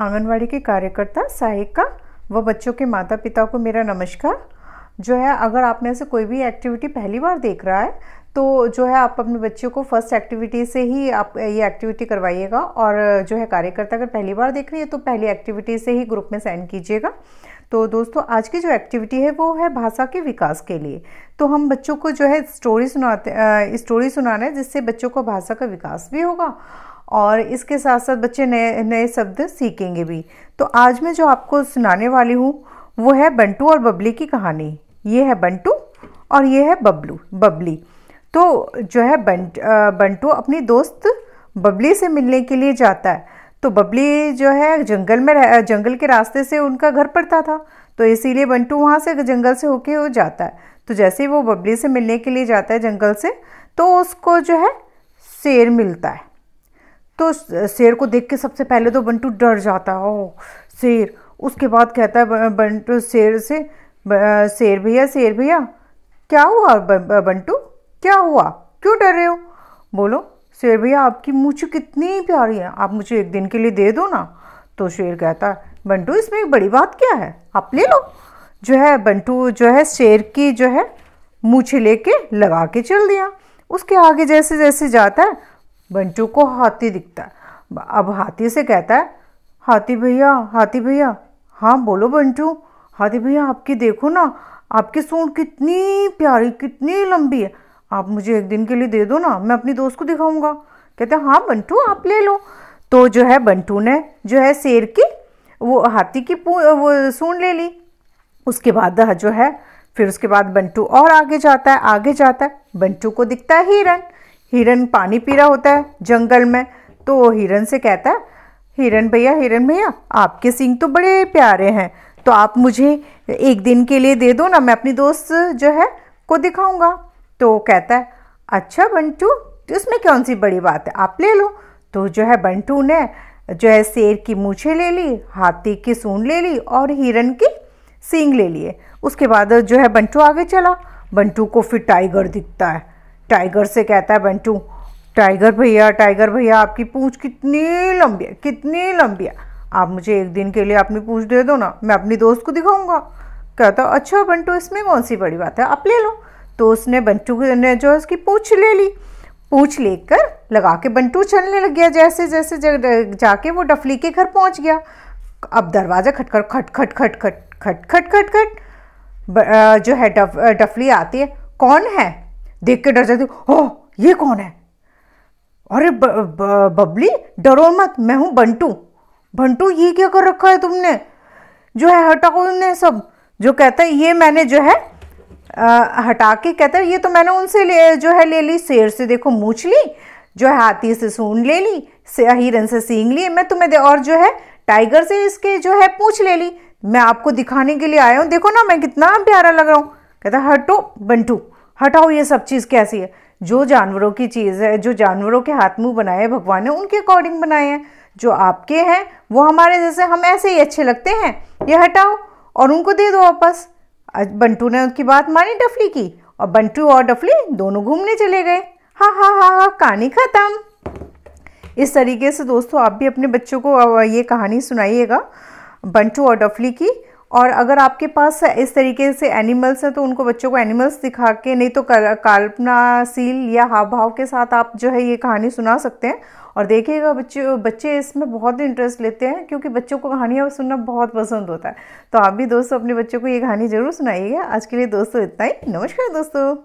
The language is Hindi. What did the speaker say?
आंगनवाड़ी के कार्यकर्ता सहायिका व बच्चों के माता पिता को मेरा नमस्कार जो है अगर आप में से कोई भी एक्टिविटी पहली बार देख रहा है तो जो है आप अपने बच्चों को फर्स्ट एक्टिविटी से ही आप ये एक्टिविटी करवाइएगा और जो है कार्यकर्ता अगर पहली बार देख रही है तो पहली एक्टिविटी से ही ग्रुप में सेंड कीजिएगा तो दोस्तों आज की जो एक्टिविटी है वो है भाषा के विकास के लिए तो हम बच्चों को जो है स्टोरी सुनाते स्टोरी सुनाना है जिससे बच्चों को भाषा का विकास भी होगा और इसके साथ साथ बच्चे नए नए शब्द सीखेंगे भी तो आज मैं जो आपको सुनाने वाली हूँ वो है बंटू और बबली की कहानी ये है बंटू और ये है बबलू बबली तो जो है बंट बंटू अपनी दोस्त बबली से मिलने के लिए जाता है तो बबली जो है जंगल में रह जंगल के रास्ते से उनका घर पड़ता था तो इसीलिए बंटू वहाँ से जंगल से होके वो जाता है तो जैसे ही वो बबली से मिलने के लिए जाता है जंगल से तो उसको जो है शेर मिलता है तो शेर को देख के सबसे पहले तो बंटू डर जाता है ओ शेर उसके बाद कहता है बंटू शेर से शेर भैया शेर भैया क्या हुआ बंटू क्या हुआ क्यों डर रहे हो बोलो शेर भैया आपकी मूछ कितनी प्यारी है आप मुझे एक दिन के लिए दे दो ना तो शेर कहता है बंटू इसमें एक बड़ी बात क्या है आप ले लो जो है बंटू जो है शेर की जो है मूछे लेके लगा के चल दिया उसके आगे जैसे जैसे जाता है बंटू को हाथी दिखता अब हाथी से कहता है हाथी भैया हाथी भैया हाँ बोलो बंटू हाथी भैया आपकी देखो ना आपकी सूंड कितनी प्यारी कितनी लंबी है आप मुझे एक दिन के लिए दे दो ना मैं अपनी दोस्त को दिखाऊंगा कहते हैं हाँ बंटू आप ले लो तो जो है बंटू ने जो है शेर की वो हाथी की वो सूंड ले ली उसके बाद जो है फिर उसके बाद बंटू और आगे जाता है आगे जाता है बंटू को दिखता है हिरन हिरन पानी पी रहा होता है जंगल में तो हिरन से कहता है हिरन भैया हिरन भैया आपके सिंग तो बड़े प्यारे हैं तो आप मुझे एक दिन के लिए दे दो ना मैं अपनी दोस्त जो है को दिखाऊंगा तो वो कहता है अच्छा बंटू तो इसमें कौन सी बड़ी बात है आप ले लो तो जो है बंटू ने जो है शेर की मूछे ले ली हाथी की सून ले ली और हिरन की सींग ले लिए उसके बाद जो है बंटू आगे चला बंटू को फिर टाइगर दिखता है टाइगर से कहता है बंटू टाइगर भैया टाइगर भैया आपकी पूछ कितनी लंबी है कितनी लंबी है आप मुझे एक दिन के लिए अपनी पूछ दे दो ना मैं अपनी दोस्त को दिखाऊंगा कहता अच्छा बंटू इसमें कौन सी बड़ी बात है आप ले लो तो उसने बंटू ने जो है उसकी पूछ ले ली पूछ लेकर लगा के बंटू चलने लग गया जैसे जैसे जाके वो डफली के घर पहुंच गया अब दरवाज़ा खटखट खट खट खट खट खट खट खट खट जो है डफ डफली आती है कौन है देख के डर जाती हो ये कौन है अरे ब, ब, बबली डरो मत मैं हूँ बंटू बंटू ये क्या कर रखा है तुमने जो है हटा को उन्हें सब जो कहता है ये मैंने जो है आ, हटा के कहता है ये तो मैंने उनसे ले जो है ले ली शेर से देखो मूछ ली जो है हाथी से सून ले ली से हिरन से सींग ली मैं तुम्हें दे और जो है टाइगर से इसके जो है पूछ ले ली मैं आपको दिखाने के लिए आया हूँ देखो ना मैं कितना प्यारा लग रहा हूँ कहता हटो बंटू हटाओ ये सब चीज़ कैसी है जो जानवरों की चीज़ है जो जानवरों के हाथ मुंह बनाए भगवान ने उनके अकॉर्डिंग बनाए हैं जो आपके हैं वो हमारे जैसे हम ऐसे ही अच्छे लगते हैं ये हटाओ और उनको दे दो वापस बंटू ने उनकी बात मानी डफली की और बंटू और डफली दोनों घूमने चले गए हाँ हाँ हाँ हाँ कहानी ख़त्म इस तरीके से दोस्तों आप भी अपने बच्चों को ये कहानी सुनाइएगा बंटू और डफली की और अगर आपके पास इस तरीके से एनिमल्स हैं तो उनको बच्चों को एनिमल्स दिखा के नहीं तो कल्पनाशील या हाव भाव के साथ आप जो है ये कहानी सुना सकते हैं और देखिएगा बच्चे बच्चे इसमें बहुत इंटरेस्ट लेते हैं क्योंकि बच्चों को कहानियाँ सुनना बहुत पसंद होता है तो आप भी दोस्तों अपने बच्चों को ये कहानी ज़रूर सुनाइएगा आज के लिए दोस्तों इतना ही नमस्कार दोस्तों